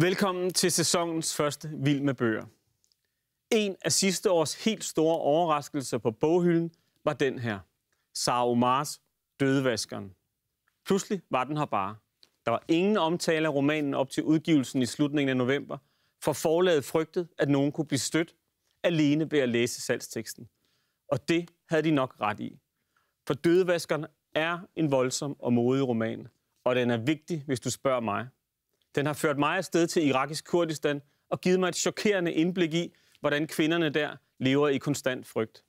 Velkommen til sæsonens første Vild med bøger. En af sidste års helt store overraskelser på boghylden var den her. Sara Omars Dødevaskeren. Pludselig var den her bare. Der var ingen omtale af romanen op til udgivelsen i slutningen af november, for forlaget frygtede, at nogen kunne blive stødt alene ved at læse salgsteksten. Og det havde de nok ret i. For Dødevaskeren er en voldsom og modig roman, og den er vigtig, hvis du spørger mig, den har ført mig afsted til irakisk Kurdistan og givet mig et chokerende indblik i, hvordan kvinderne der lever i konstant frygt.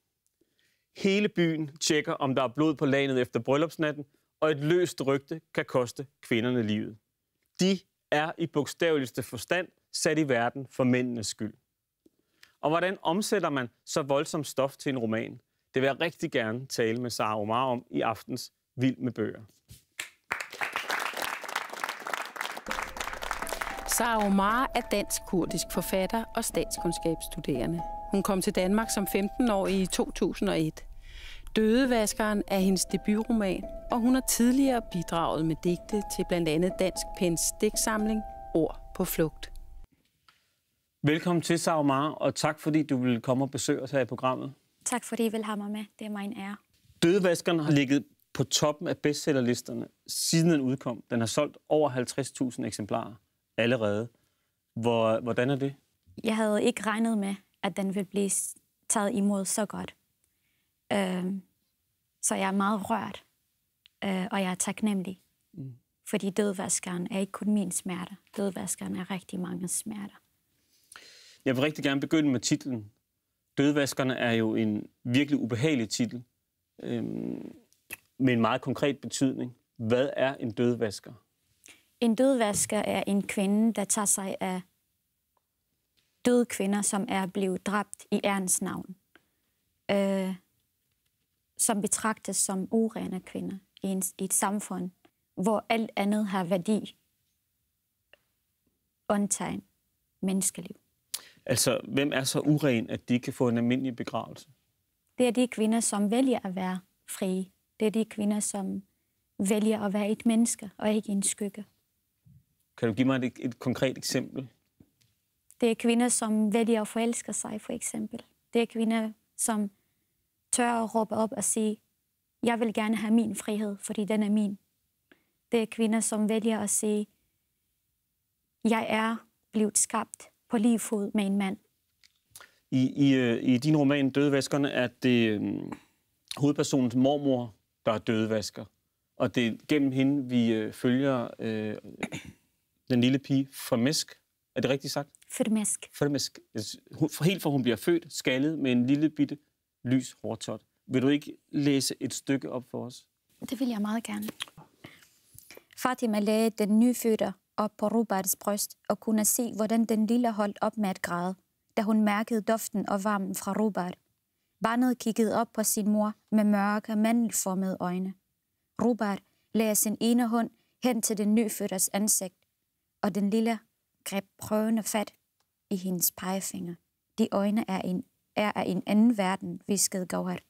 Hele byen tjekker, om der er blod på landet efter bryllupsnatten, og et løst rygte kan koste kvinderne livet. De er i bogstaveligste forstand sat i verden for mændenes skyld. Og hvordan omsætter man så voldsomt stof til en roman? Det vil jeg rigtig gerne tale med Sara Omar om i aftens Vild med bøger. Sara Omar er dansk-kurdisk forfatter og statskundskabsstuderende. Hun kom til Danmark som 15-årig i 2001. Dødevaskeren er hendes debutroman, og hun har tidligere bidraget med digte til blandt andet Dansk Pens digtsamling Ord på flugt. Velkommen til, Omar, og tak fordi du vil komme og besøge os her i programmet. Tak fordi I vil have mig med. Det er min ære. Dødevaskeren har ligget på toppen af bestsellerlisterne, siden den udkom. Den har solgt over 50.000 eksemplarer allerede. Hvor, hvordan er det? Jeg havde ikke regnet med, at den ville blive taget imod så godt. Øh, så jeg er meget rørt, øh, og jeg er taknemmelig. Mm. Fordi dødvaskeren er ikke kun min smerte. Dødvaskeren er rigtig mange smerter. Jeg vil rigtig gerne begynde med titlen. Dødvaskerne er jo en virkelig ubehagelig titel, øh, med en meget konkret betydning. Hvad er en dødvasker? En dødvasker er en kvinde, der tager sig af døde kvinder, som er blevet dræbt i ærens navn, øh, som betragtes som urene kvinder i, en, i et samfund, hvor alt andet har værdi, undtagen menneskeliv. Altså, hvem er så uren, at de kan få en almindelig begravelse? Det er de kvinder, som vælger at være frie. Det er de kvinder, som vælger at være et menneske og ikke en skygge. Kan du give mig et, et konkret eksempel? Det er kvinder, som vælger at forelske sig, for eksempel. Det er kvinder, som tør at råbe op og sige, jeg vil gerne have min frihed, fordi den er min. Det er kvinder, som vælger at sige, jeg er blevet skabt på lige fod med en mand. I, i, øh, i din roman Dødvaskerne er det um, hovedpersonens mormor, der er dødvasker. Og det er gennem hende, vi øh, følger øh, den lille pige Formisk. Er det rigtigt sagt? Formisk. Formisk. Helt fra hun bliver født, skaldet med en lille bitte lys hårtot. Vil du ikke læse et stykke op for os? Det vil jeg meget gerne. Fatima lagde den nyfødte op på Roberts bryst og kunne se, hvordan den lille holdt op med at græde, da hun mærkede duften og varmen fra Robert. Barnet kiggede op på sin mor med mørke, mandelformede øjne. Robert lagde sin ene hånd hen til den nyfødtes ansigt og den lille greb prøvende fat i hendes pegefinger. De øjne er, en, er af en anden verden, viskede Gauhart.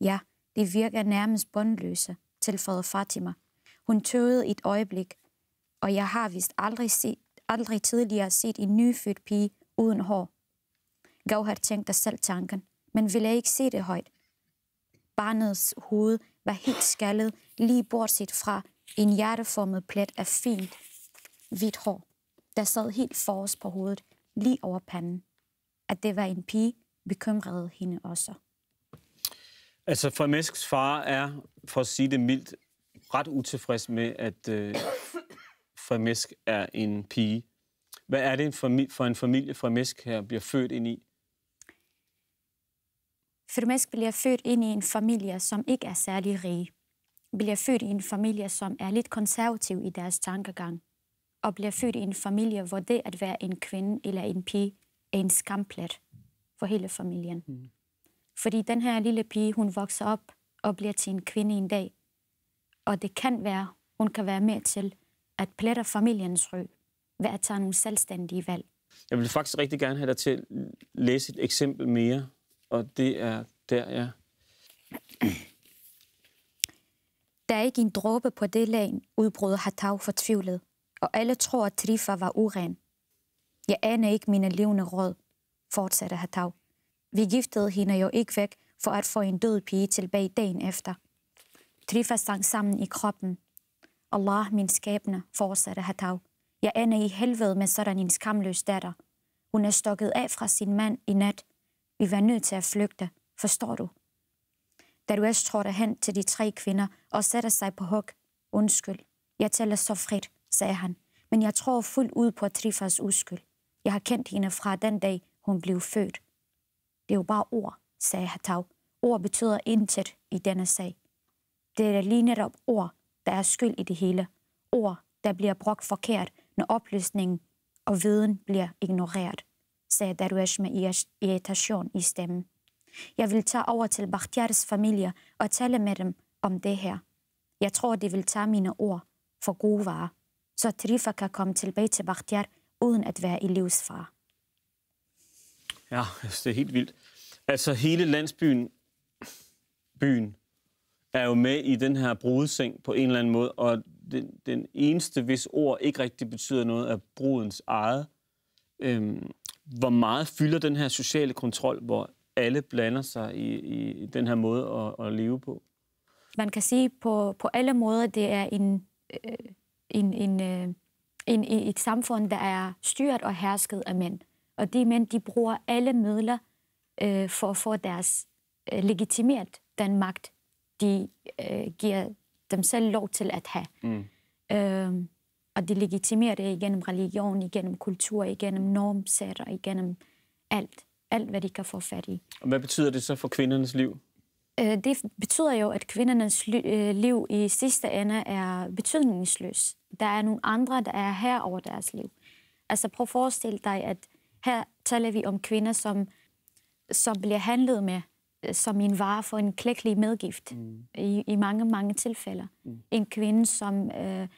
Ja, de virker nærmest bundløse, tilføjede Fatima. Hun tøvede et øjeblik, og jeg har vist aldrig, set, aldrig tidligere set en nyfødt pige uden hår. Gauhart tænkte selv tanken, men ville ikke se det højt. Barnets hoved var helt skaldet, lige bortset fra en hjerteformet plet af fint hvidt hår, der sad helt forrest på hovedet, lige over panden. At det var en pige, bekymrede hende også. Altså, Fremesks far er, for at sige det mildt, ret utilfreds med, at øh, Fremesk er en pige. Hvad er det for en familie, Fremesk her bliver født ind i? Fremesk bliver født ind i en familie, som ikke er særlig rig. Bliver født i en familie, som er lidt konservativ i deres tankegang og bliver født i en familie, hvor det at være en kvinde eller en pige er en skamplet for hele familien. Mm. Fordi den her lille pige, hun vokser op og bliver til en kvinde en dag. Og det kan være, hun kan være med til at plette familiens ry ved at tage nogle selvstændige valg. Jeg vil faktisk rigtig gerne have dig til at læse et eksempel mere, og det er der, ja. Der er ikke en dråbe på det lag, udbrød Hatau fortvivlet og alle tror, at Trifa var uren. Jeg aner ikke mine levende råd, fortsatte Hatav. Vi giftede hende jo ikke væk for at få en død pige tilbage dagen efter. Trifa sang sammen i kroppen. Allah, min skæbne, fortsatte Hatav. Jeg aner i helvede med sådan en skamløs datter. Hun er stukket af fra sin mand i nat. Vi var nødt til at flygte, forstår du? Da du trådte hen til de tre kvinder og satte sig på hug. Undskyld, jeg tæller så frit sagde han, men jeg tror fuldt ud på Trifas uskyld. Jeg har kendt hende fra den dag, hun blev født. Det er jo bare ord, sagde Hatau. Ord betyder intet i denne sag. Det er lige netop ord, der er skyld i det hele. Ord, der bliver brugt forkert, når oplysningen og viden bliver ignoreret, sagde Darwesh med irritation i stemmen. Jeg vil tage over til Bakhtiars familie og tale med dem om det her. Jeg tror, de vil tage mine ord for gode varer så Trifa kan komme tilbage til Bakhtiar, uden at være i livsfar. Ja, det er helt vildt. Altså hele landsbyen byen, er jo med i den her brudeseng på en eller anden måde, og den, den eneste, hvis ord ikke rigtig betyder noget, er brudens eget. Øhm, hvor meget fylder den her sociale kontrol, hvor alle blander sig i, i, i den her måde at, at leve på? Man kan sige på, på alle måder, det er en øh, en, øh, en, en, et samfund, der er styret og hersket af mænd. Og de mænd, de bruger alle midler øh, for at få deres øh, legitimeret den magt, de øh, giver dem selv lov til at have. Mm. Øh, og de legitimerer det igennem religion, igennem kultur, igennem normsæt og igennem alt. Alt, hvad de kan få fat i. Og hvad betyder det så for kvindernes liv? Øh, det betyder jo, at kvindernes øh, liv i sidste ende er betydningsløs. Der er nogle andre, der er her over deres liv. Altså prøv at forestille dig, at her taler vi om kvinder, som, som bliver handlet med øh, som en vare for en klækkelig medgift mm. i, i mange, mange tilfælde. Mm. En kvinde, som øh,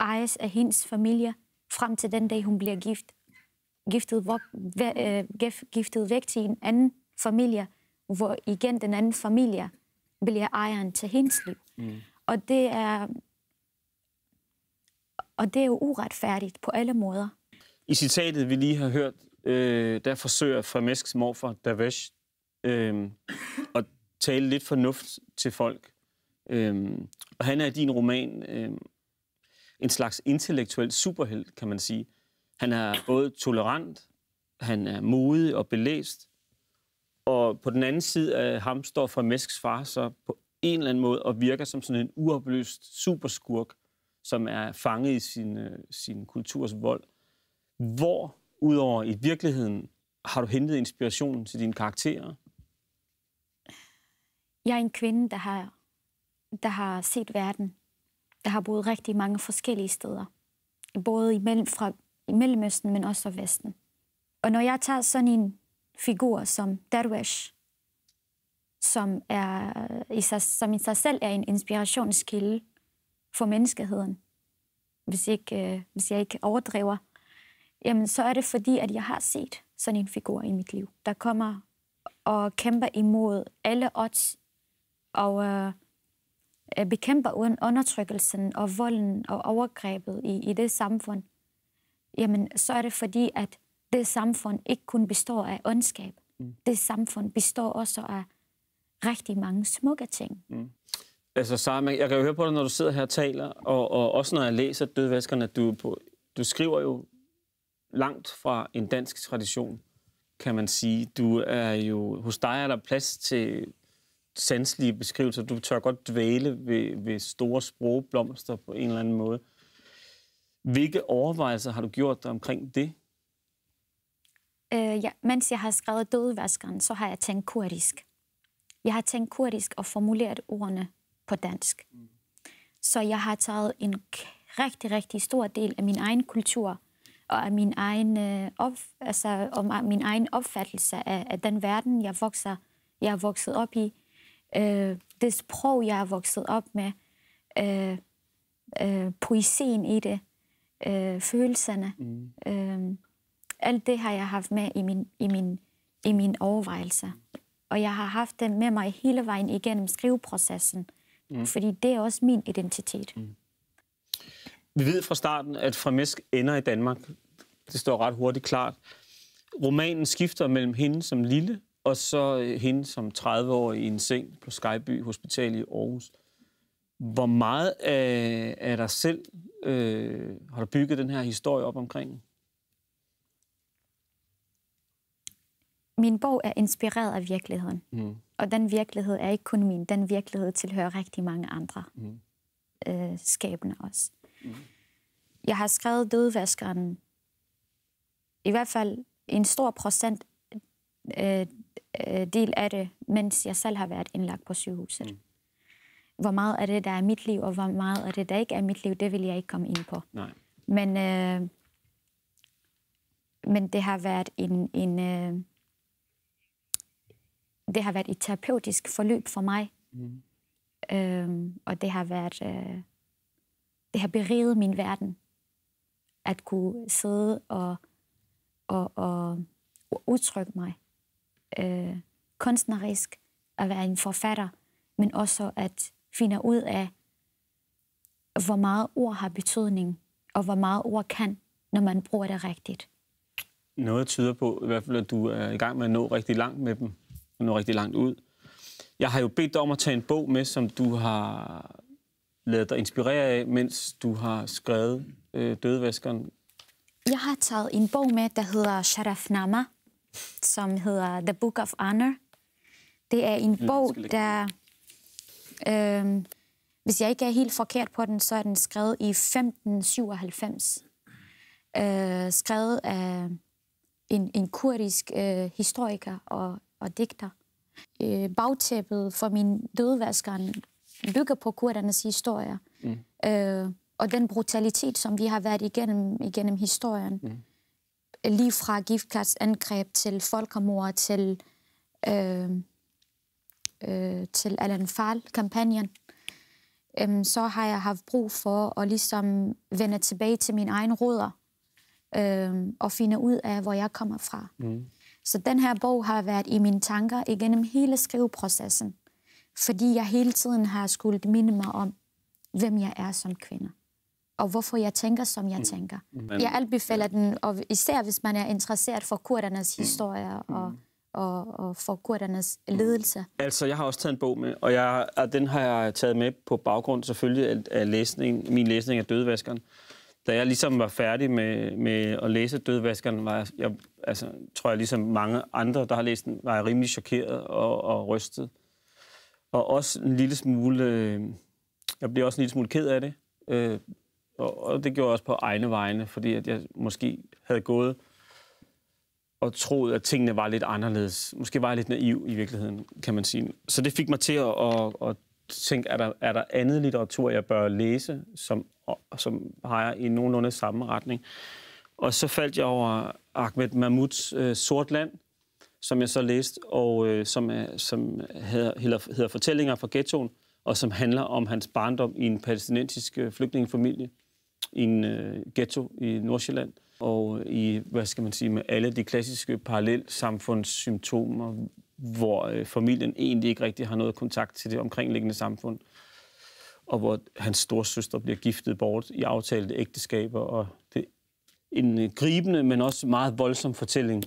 ejes af hendes familie frem til den dag, hun bliver gift. Giftet, hvor, øh, giftet væk til en anden familie, hvor igen den anden familie bliver ejeren til hendes liv. Mm. Og det er og det er jo uretfærdigt på alle måder. I citatet, vi lige har hørt, øh, der forsøger Fremesks morfar Davesh øh, at tale lidt fornuft til folk. Øh, og han er i din roman øh, en slags intellektuel superheld, kan man sige. Han er både tolerant, han er modig og belæst, og på den anden side af ham står fra Mesks far så på en eller anden måde og virker som sådan en uopløst superskurk, som er fanget i sin, øh, sin kulturs vold. Hvor, udover i virkeligheden, har du hentet inspiration til dine karakterer? Jeg er en kvinde, der har, der har set verden. Der har boet rigtig mange forskellige steder. Både imellem, fra, i Mellemøsten, men også fra Vesten. Og når jeg tager sådan en figur som Darwish, som, er, øh, i sig, som i sig selv er en inspirationskilde for menneskeheden. Hvis, ikke, øh, hvis jeg ikke overdriver, jamen så er det fordi, at jeg har set sådan en figur i mit liv, der kommer og kæmper imod alle odds og øh, øh bekæmper uden undertrykkelsen og volden og overgrebet i, i det samfund, jamen så er det fordi, at det samfund ikke kun består af ondskab. Mm. Det samfund består også af rigtig mange smukke ting. Mm. Altså, Sarah, jeg kan jo høre på dig, når du sidder her og taler, og, og også når jeg læser Dødvaskerne, at du, på, du skriver jo langt fra en dansk tradition, kan man sige. Du er jo, hos dig er der plads til sanselige beskrivelser. Du tør godt dvæle ved, ved store sprogblomster på en eller anden måde. Hvilke overvejelser har du gjort dig omkring det? øh, ja, mens jeg har skrevet dødvaskeren, så har jeg tænkt kurdisk. Jeg har tænkt kurdisk og formuleret ordene på dansk. Så jeg har taget en rigtig, rigtig stor del af min egen kultur og af min egen, øh, op, altså, og min egen opfattelse af, af den verden, jeg, vokser, jeg er vokset op i. Øh, det sprog, jeg er vokset op med. Øh, øh, poesien i det. Øh, følelserne. Mm. Øh, alt det har jeg haft med i min, i min, i min overvejelse. Og jeg har haft det med mig hele vejen igennem skriveprocessen. Mm. Fordi det er også min identitet. Mm. Vi ved fra starten, at Fremesk ender i Danmark. Det står ret hurtigt klart. Romanen skifter mellem hende som lille, og så øh, hende som 30 år i en seng på Skyby Hospital i Aarhus. Hvor meget af, af dig selv øh, har du bygget den her historie op omkring? min bog er inspireret af virkeligheden. Mm. Og den virkelighed er ikke kun min. Den virkelighed tilhører rigtig mange andre mm. øh, skabende også. Mm. Jeg har skrevet dødvaskeren. I hvert fald en stor procent øh, øh, del af det, mens jeg selv har været indlagt på sygehuset. Mm. Hvor meget af det, der er mit liv, og hvor meget af det, der ikke er mit liv, det vil jeg ikke komme ind på. Nej. Men, øh, men det har været en... en øh, det har været et terapeutisk forløb for mig. Mm. Øhm, og det har været, øh, det har beriget min verden. At kunne sidde og, og, og, og udtrykke mig øh, kunstnerisk, at være en forfatter, men også at finde ud af, hvor meget ord har betydning, og hvor meget ord kan, når man bruger det rigtigt. Noget tyder på, i hvert fald, at du er i gang med at nå rigtig langt med dem som når rigtig langt ud. Jeg har jo bedt dig om at tage en bog med, som du har lavet dig inspirere af, mens du har skrevet øh, Dødevaskeren. Jeg har taget en bog med, der hedder Nama, som hedder The Book of Honor. Det er en mm, bog, der... Øh, hvis jeg ikke er helt forkert på den, så er den skrevet i 1597. Øh, skrevet af en, en kurdisk øh, historiker og og digter. Øh, bagtæppet for min dødvaskeren bygger på kurdernes historier. Mm. Øh, og den brutalitet, som vi har været igennem, igennem historien. Mm. Lige fra angreb til folkemord, til, øh, øh, til Alan fahl kampagnen Øh, så har jeg haft brug for at ligesom vende tilbage til mine egne rødder øh, og finde ud af, hvor jeg kommer fra. Mm. Så den her bog har været i mine tanker igennem hele skriveprocessen, fordi jeg hele tiden har skulle minde mig om, hvem jeg er som kvinde og hvorfor jeg tænker, som jeg mm. tænker. Men, jeg anbefaler ja. den, og især hvis man er interesseret for kurdernes mm. historie mm. og, og, og for kurdernes mm. ledelse. Altså, jeg har også taget en bog med, og, jeg, og den har jeg taget med på baggrund selvfølgelig af læsning, min læsning af Dødvaskeren da jeg ligesom var færdig med, med at læse Dødvaskeren, var jeg, jeg, altså, tror jeg ligesom mange andre, der har læst den, var jeg rimelig chokeret og, og rystet. Og også en lille smule, øh, jeg blev også en lille smule ked af det. Øh, og, og det gjorde jeg også på egne vegne, fordi at jeg måske havde gået og troet, at tingene var lidt anderledes. Måske var jeg lidt naiv i virkeligheden, kan man sige. Så det fik mig til at, at, at tænke, er der, er der andet litteratur, jeg bør læse, som, som peger i nogenlunde samme retning. Og så faldt jeg over Ahmed Mahmouds øh, Sort Land, som jeg så læste, og øh, som, er, øh, som hedder, hedder, hedder Fortællinger fra ghettoen, og som handler om hans barndom i en palæstinensisk øh, flygtningefamilie i en øh, ghetto i Nordsjælland. Og i, hvad skal man sige, med alle de klassiske parallelsamfundssymptomer, hvor øh, familien egentlig ikke rigtig har noget kontakt til det omkringliggende samfund, og hvor hans storsøster bliver giftet bort i aftalte ægteskaber, og det en øh, gribende, men også meget voldsom fortælling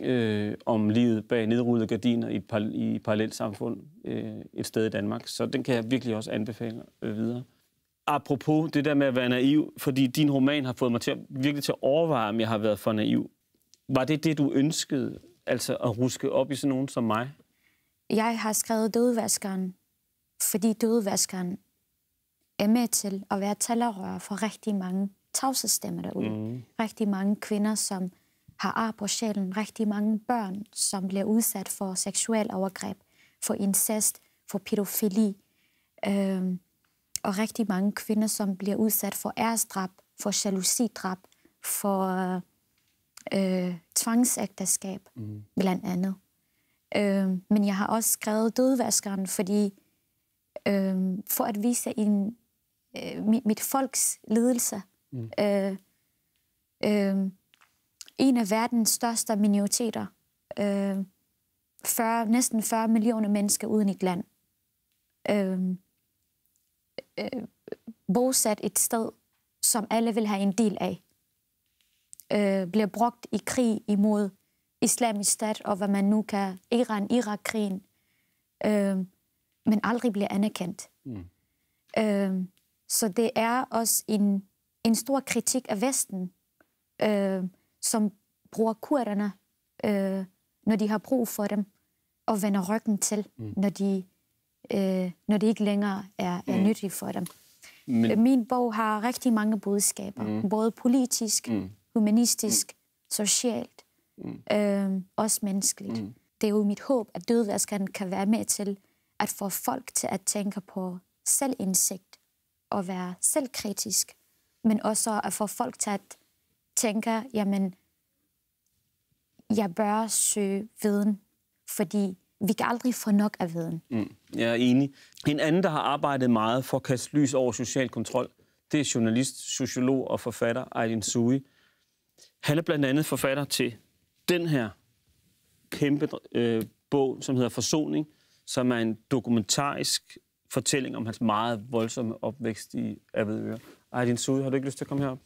øh, om livet bag nedrullede gardiner i et, par, i et parallelt samfund øh, et sted i Danmark. Så den kan jeg virkelig også anbefale øh, videre. Apropos det der med at være naiv, fordi din roman har fået mig til at, virkelig til at overveje, om jeg har været for naiv. Var det det, du ønskede altså at ruske op i sådan nogen som mig? Jeg har skrevet dødvaskeren, fordi dødvaskeren er med til at være talerør for rigtig mange tavsestemmer derude. Mm. Rigtig mange kvinder, som har ar på sjælen. Rigtig mange børn, som bliver udsat for seksuel overgreb, for incest, for pædofili. Øhm, og rigtig mange kvinder, som bliver udsat for æresdrab, for jalousidrab, for... Øh, øh, tvangsægteskab, mm. blandt andet. Øh, men jeg har også skrevet dødvaskeren, fordi øh, for at vise en, øh, mit, mit folks lidelse. Mm. Øh, øh, en af verdens største minoriteter. Øh, 40, næsten 40 millioner mennesker uden et land. Øh, øh, bosat et sted, som alle vil have en del af øh, bliver brugt i krig imod islamisk stat, og hvad man nu kan, Iran-Irak-krigen, øh, men aldrig bliver anerkendt. Mm. Øh, så det er også en, en stor kritik af Vesten, øh, som bruger kurderne, øh, når de har brug for dem, og vender ryggen til, mm. når, de, øh, når det ikke længere er, er mm. nyttigt for dem. Men... Min bog har rigtig mange budskaber, mm. både politisk, mm humanistisk, mm. socialt, mm. Øh, også menneskeligt. Mm. Det er jo mit håb, at dødvaskeren kan være med til at få folk til at tænke på selvindsigt og være selvkritisk, men også at få folk til at tænke, jamen, jeg bør søge viden, fordi vi kan aldrig få nok af viden. Mm, jeg er enig. En anden, der har arbejdet meget for at kaste lys over social kontrol, det er journalist, sociolog og forfatter Eileen Sui. Han er blandt andet forfatter til den her kæmpe øh, bog, som hedder Forsoning, som er en dokumentarisk fortælling om hans meget voldsomme opvækst i Avedøre. Ej, din suge, har du ikke lyst til at komme herop?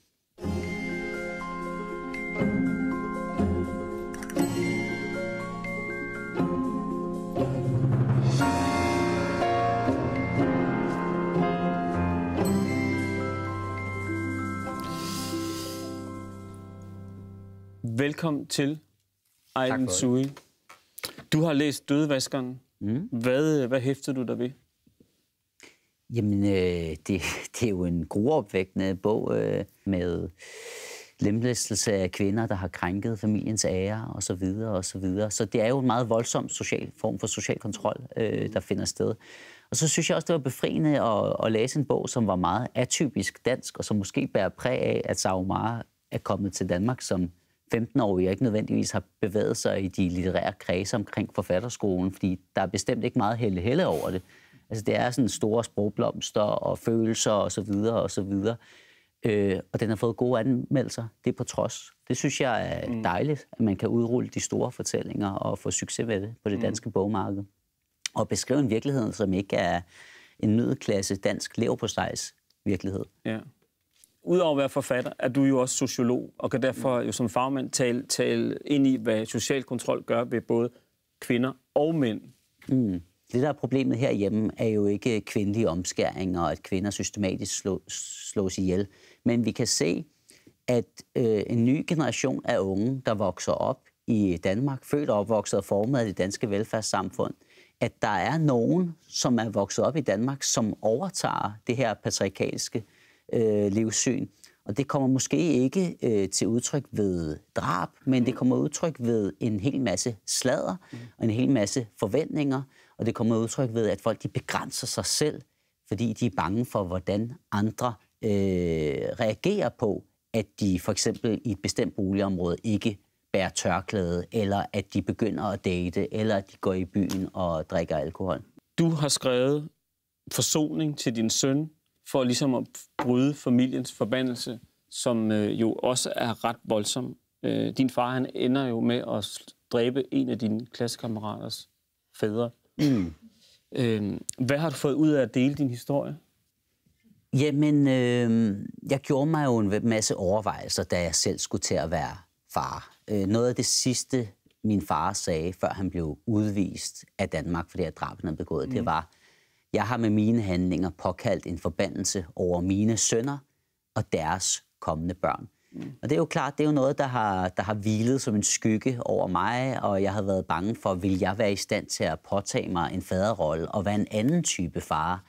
Velkommen til, Ejden Sui. Du har læst Dødevaskeren. Mm. Hvad, hvad hæftede du dig ved? Jamen, øh, det, det er jo en gruopvækkende bog øh, med lemlæstelse af kvinder, der har krænket familiens ære og så videre og så videre. Så det er jo en meget voldsom social form for social kontrol, øh, der finder sted. Og så synes jeg også, det var befriende at, at læse en bog, som var meget atypisk dansk, og som måske bærer præg af, at Saumara er kommet til Danmark som 15-årige ikke nødvendigvis har bevæget sig i de litterære kredse omkring forfatterskolen, fordi der er bestemt ikke meget helle helle over det. Altså det er sådan store sprogblomster og følelser og så videre og så videre. Øh, og den har fået gode anmeldelser. Det er på trods. Det synes jeg er mm. dejligt, at man kan udrulle de store fortællinger og få succes med det på det mm. danske mm. bogmarked. Og beskrive en virkelighed, som ikke er en nødklasse dansk leverpostejs virkelighed. Ja udover at være forfatter, er du jo også sociolog, og kan derfor jo som fagmand tale, tale ind i, hvad social kontrol gør ved både kvinder og mænd. Mm. Det, der er problemet herhjemme, er jo ikke kvindelige omskæringer, og at kvinder systematisk slå, slås ihjel. Men vi kan se, at øh, en ny generation af unge, der vokser op i Danmark, født og opvokset og formet af det danske velfærdssamfund, at der er nogen, som er vokset op i Danmark, som overtager det her patriarkalske øh, øh, livssyn. Og det kommer måske ikke øh, til udtryk ved drab, men det kommer udtryk ved en hel masse slader og mm. en hel masse forventninger, og det kommer udtryk ved, at folk de begrænser sig selv, fordi de er bange for, hvordan andre øh, reagerer på, at de for eksempel i et bestemt boligområde ikke bærer tørklæde, eller at de begynder at date, eller at de går i byen og drikker alkohol. Du har skrevet forsoning til din søn, for ligesom at bryde familiens forbandelse, som øh, jo også er ret voldsom. Øh, din far, han ender jo med at dræbe en af dine klassekammeraters fædre. Mm. Øh, hvad har du fået ud af at dele din historie? Jamen, øh, jeg gjorde mig jo en masse overvejelser, da jeg selv skulle til at være far. Øh, noget af det sidste, min far sagde, før han blev udvist af Danmark, fordi jeg han havde begået, mm. det var, jeg har med mine handlinger påkaldt en forbandelse over mine sønner og deres kommende børn. Mm. Og det er jo klart, det er jo noget, der har, der har hvilet som en skygge over mig, og jeg har været bange for, vil jeg være i stand til at påtage mig en faderrolle og være en anden type far,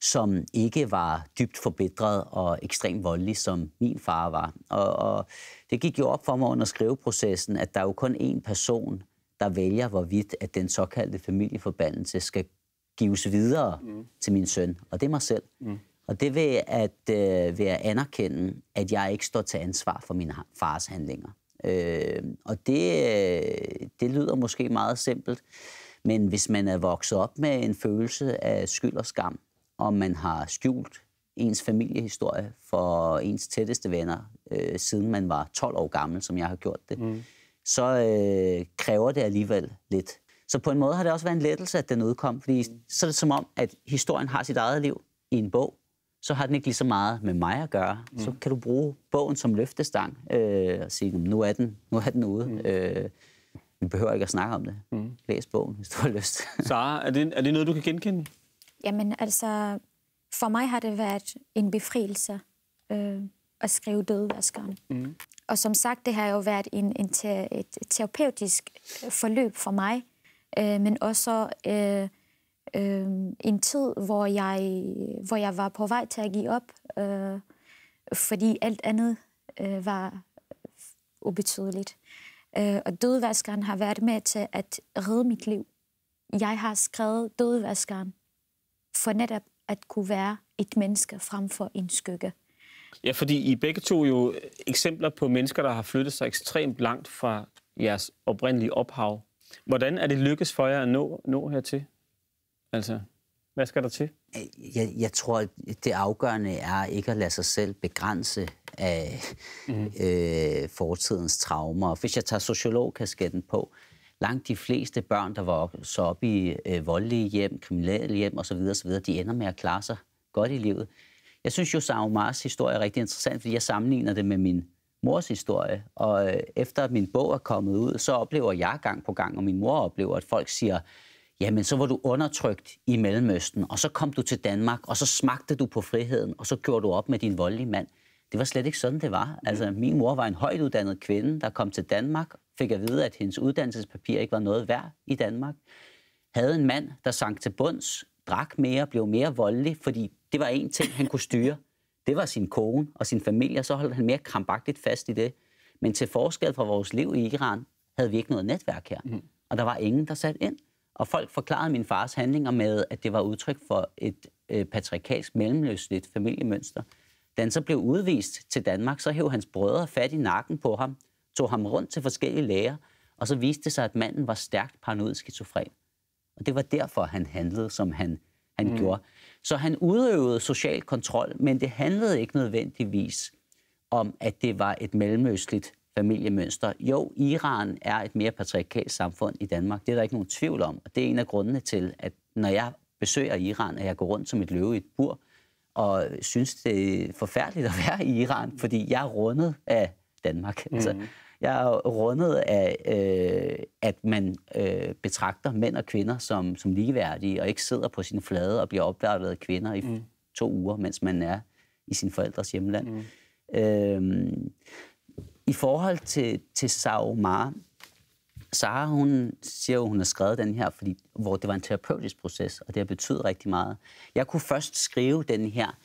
som ikke var dybt forbedret og ekstremt voldelig, som min far var. Og, og det gik jo op for mig under skriveprocessen, at der er jo kun én person, der vælger, hvorvidt at den såkaldte familieforbandelse skal gives videre mm. til min søn, og det er mig selv. Mm. Og det ved at, øh, ved at anerkende, at jeg ikke står til ansvar for min fars handlinger. Øh, og det, øh, det lyder måske meget simpelt, men hvis man er vokset op med en følelse af skyld og skam, og man har skjult ens familiehistorie for ens tætteste venner, øh, siden man var 12 år gammel, som jeg har gjort det, mm. så øh, kræver det alligevel lidt så på en måde har det også været en lettelse, at den udkom, fordi mm. så er det som om, at historien har sit eget liv i en bog, så har den ikke lige så meget med mig at gøre. Mm. Så kan du bruge bogen som løftestang øh, og sige, nu er den, nu er den ude. Mm. Øh, vi behøver ikke at snakke om det. Mm. Læs bogen, hvis du har lyst. Sara, er det, er det noget, du kan genkende? Jamen altså, for mig har det været en befrielse øh, at skrive dødvaskeren. Mm. Og som sagt, det har jo været en, en te, et terapeutisk øh, forløb for mig, øh, men også øh, øh, en tid, hvor jeg, hvor jeg var på vej til at give op, øh, fordi alt andet øh, var ubetydeligt. Øh, og dødvaskeren har været med til at redde mit liv. Jeg har skrevet dødvaskeren for netop at kunne være et menneske frem for en skygge. Ja, fordi I begge to jo eksempler på mennesker, der har flyttet sig ekstremt langt fra jeres oprindelige ophav Hvordan er det lykkes for jer at nå, nå hertil? Altså, hvad skal der til? Jeg, jeg tror, at det afgørende er ikke at lade sig selv begrænse af mm. øh, fortidens traumer. Hvis jeg tager sociologkasketten på, langt de fleste børn, der vokser op i øh, voldelige hjem, kriminelle hjem osv., osv., de ender med at klare sig godt i livet. Jeg synes jo, Saumars historie er rigtig interessant, fordi jeg sammenligner det med min mors historie. Og øh, efter at min bog er kommet ud, så oplever jeg gang på gang, og min mor oplever, at folk siger, jamen så var du undertrykt i Mellemøsten, og så kom du til Danmark, og så smagte du på friheden, og så gjorde du op med din voldelige mand. Det var slet ikke sådan, det var. Mm. Altså, min mor var en højt uddannet kvinde, der kom til Danmark, fik at vide, at hendes uddannelsespapir ikke var noget værd i Danmark, havde en mand, der sank til bunds, drak mere, blev mere voldelig, fordi det var en ting, han kunne styre det var sin kone og sin familie, og så holdt han mere krampagtigt fast i det. Men til forskel fra vores liv i Iran, havde vi ikke noget netværk her. Mm. Og der var ingen, der satte ind. Og folk forklarede min fars handlinger med, at det var udtryk for et øh, patriarkalsk, mellemløsligt familiemønster. Da han så blev udvist til Danmark, så hæv hans brødre fat i nakken på ham, tog ham rundt til forskellige læger, og så viste det sig, at manden var stærkt paranoid skizofren. Og det var derfor, han handlede, som han han mm. gjorde. Så han udøvede social kontrol, men det handlede ikke nødvendigvis om, at det var et mellemøstligt familiemønster. Jo, Iran er et mere patriarkalsk samfund i Danmark. Det er der ikke nogen tvivl om, og det er en af grundene til, at når jeg besøger Iran, at jeg går rundt som et løve i et bur, og synes, det er forfærdeligt at være i Iran, fordi jeg er rundet af Danmark. Altså, mm. Altså, jeg er rundet af, øh, at man øh, betragter mænd og kvinder som, som ligeværdige, og ikke sidder på sin flade og bliver opværtet af kvinder i mm. to uger, mens man er i sin forældres hjemland. Mm. Øh, I forhold til, til Saumar, Sara, hun siger jo, hun har skrevet den her, fordi, hvor det var en terapeutisk proces, og det har betydet rigtig meget. Jeg kunne først skrive den her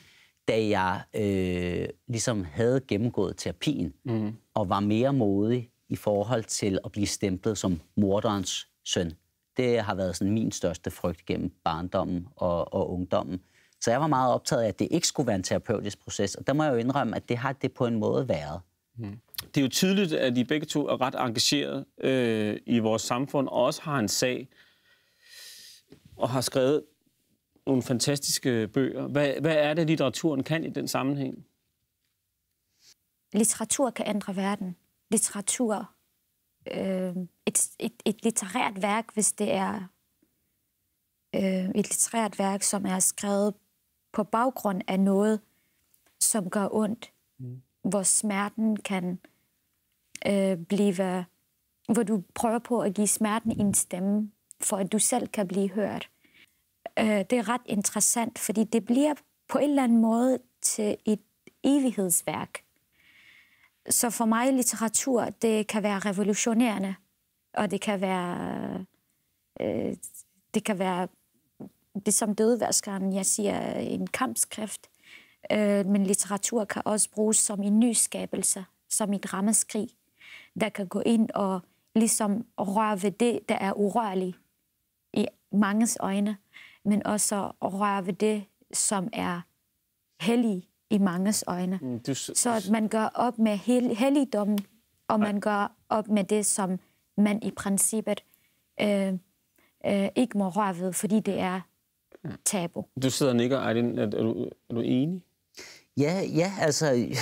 da jeg øh, ligesom havde gennemgået terapien mm. og var mere modig i forhold til at blive stemplet som morderens søn. Det har været sådan min største frygt gennem barndommen og, og ungdommen. Så jeg var meget optaget af, at det ikke skulle være en terapeutisk proces, og der må jeg jo indrømme, at det har det på en måde været. Mm. Det er jo tydeligt, at I begge to er ret engageret øh, i vores samfund, og også har en sag, og har skrevet nogle fantastiske bøger. Hvad, hvad er det, litteraturen kan i den sammenhæng? Litteratur kan ændre verden. Litteratur, øh, et, et, et litterært værk, hvis det er øh, et litterært værk, som er skrevet på baggrund af noget, som gør ondt, mm. hvor smerten kan øh, blive, hvor du prøver på at give smerten en stemme, for at du selv kan blive hørt øh, det er ret interessant, fordi det bliver på en eller anden måde til et evighedsværk. Så for mig litteratur, det kan være revolutionerende, og det kan være, øh, det kan være det som dødeværskeren, jeg siger, en kampskrift. Øh, men litteratur kan også bruges som en nyskabelse, som et rammeskrig, der kan gå ind og ligesom røre ved det, der er urørligt i manges øjne men også at røre ved det, som er hellig i manges øjne. Mm, du... Så at man gør op med hel- helligdommen, og man gør op med det, som man i princippet øh, øh, ikke må røre ved, fordi det er tabu. Du sidder og nikker. Er, det, er, du, er du enig? Ja, ja, altså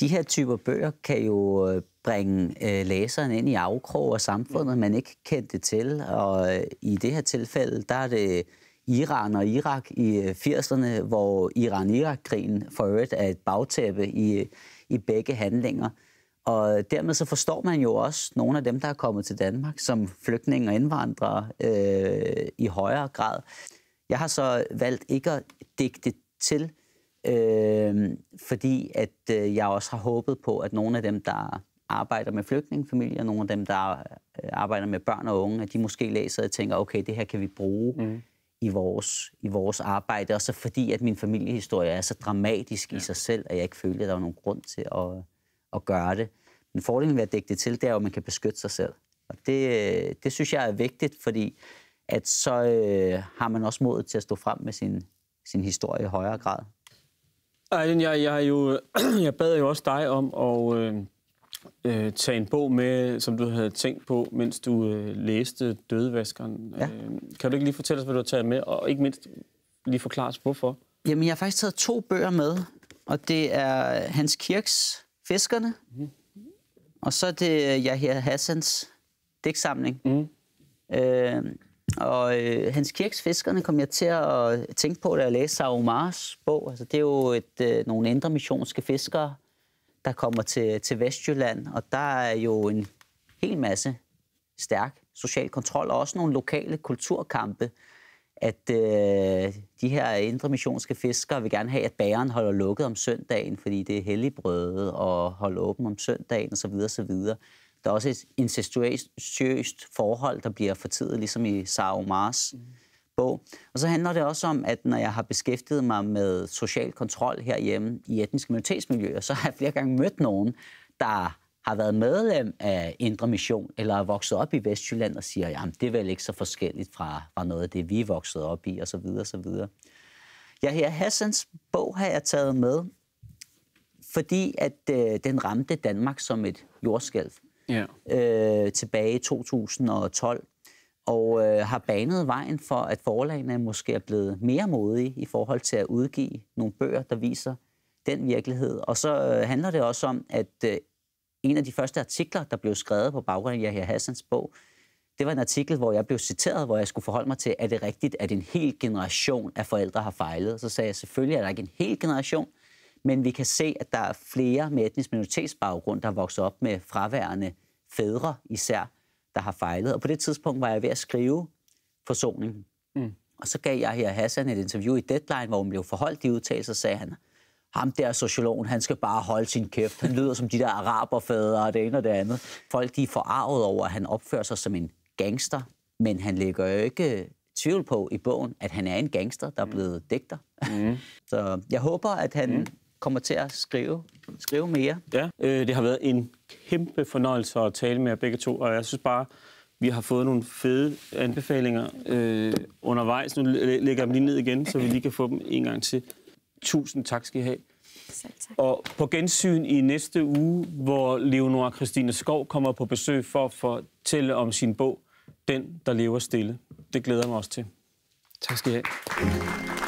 de her typer bøger kan jo øh, bringe øh, læseren ind i afkrog af samfundet, mm. man ikke kendte til, og øh, i det her tilfælde, der er det Iran og Irak i 80'erne, øh, hvor Iran-Irak-krigen for øvrigt er et bagtæppe i, i begge handlinger. Og dermed så forstår man jo også nogle af dem, der er kommet til Danmark som flygtninge og indvandrere øh, i højere grad. Jeg har så valgt ikke at digte til, øh, fordi at øh, jeg også har håbet på, at nogle af dem, der arbejder med flygtningefamilier, nogle af dem, der øh, arbejder med børn og unge, at de måske læser og tænker, okay, det her kan vi bruge mm i vores, i vores arbejde, og så fordi, at min familiehistorie er så dramatisk ja. i sig selv, at jeg ikke følte, at der var nogen grund til at, at gøre det. Men fordelen ved at dække det til, det er jo, at man kan beskytte sig selv. Og det, det synes jeg er vigtigt, fordi at så øh, har man også modet til at stå frem med sin, sin historie i højere grad. Ej, jeg, jeg, jo, jeg bad jo også dig om at, øh, øh, tage en bog med, som du havde tænkt på, mens du øh, læste Dødevaskeren. Ja. Øh, kan du ikke lige fortælle os, hvad du har taget med, og ikke mindst lige forklare os, hvorfor? Jamen, jeg har faktisk taget to bøger med, og det er Hans Kirks Fiskerne, mm. og så er det øh, Yahya Hassans digtsamling. Mm. Øh, og øh, Hans Kirks Fiskerne kom jeg til at tænke på, da jeg læste Omars bog. Altså, det er jo et, øh, nogle indre missionske fiskere, der kommer til, til Vestjylland, og der er jo en hel masse stærk social kontrol, og også nogle lokale kulturkampe, at øh, de her indre missionske fiskere vil gerne have, at bageren holder lukket om søndagen, fordi det er helligbrødet og holder åben om søndagen osv. osv. Der er også et incestuøst forhold, der bliver for tid, ligesom i Sao Mars. Mm bog. Og så handler det også om, at når jeg har beskæftiget mig med social kontrol herhjemme i etniske minoritetsmiljøer, så har jeg flere gange mødt nogen, der har været medlem af Indre Mission, eller er vokset op i Vestjylland og siger, jamen det er vel ikke så forskelligt fra, fra noget af det, vi er vokset op i, osv. osv. her Hassans bog har jeg taget med, fordi at øh, den ramte Danmark som et jordskælv yeah. øh, tilbage i 2012 og øh, har banet vejen for, at forlagene måske er blevet mere modige i forhold til at udgive nogle bøger, der viser den virkelighed. Og så øh, handler det også om, at øh, en af de første artikler, der blev skrevet på baggrund af Yahya Hassans bog, det var en artikel, hvor jeg blev citeret, hvor jeg skulle forholde mig til, er det rigtigt, at en hel generation af forældre har fejlet? Så sagde jeg, selvfølgelig er der ikke en hel generation, men vi kan se, at der er flere med etnisk minoritetsbaggrund, der vokser op med fraværende fædre især, der har fejlet. Og på det tidspunkt var jeg ved at skrive forsoningen. Mm. Og så gav jeg her Hassan et interview i Deadline, hvor hun blev forholdt de udtalelser, sagde han, ham der sociologen, han skal bare holde sin kæft. Han lyder som de der araberfædre og det ene og det andet. Folk de er forarvet over, at han opfører sig som en gangster, men han lægger jo ikke øh, tvivl på i bogen, at han er en gangster, der er mm. blevet digter. Mm. så jeg håber, at han mm kommer til at skrive, skrive mere. Ja, øh, det har været en kæmpe fornøjelse at tale med jer begge to, og jeg synes bare, vi har fået nogle fede anbefalinger øh, undervejs. Nu lægger jeg dem lige ned igen, så vi lige kan få dem en gang til. Tusind tak skal I have. tak. Og på gensyn i næste uge, hvor Leonora Christine Skov kommer på besøg for at fortælle om sin bog, Den, der lever stille. Det glæder jeg mig også til. Tak skal I have.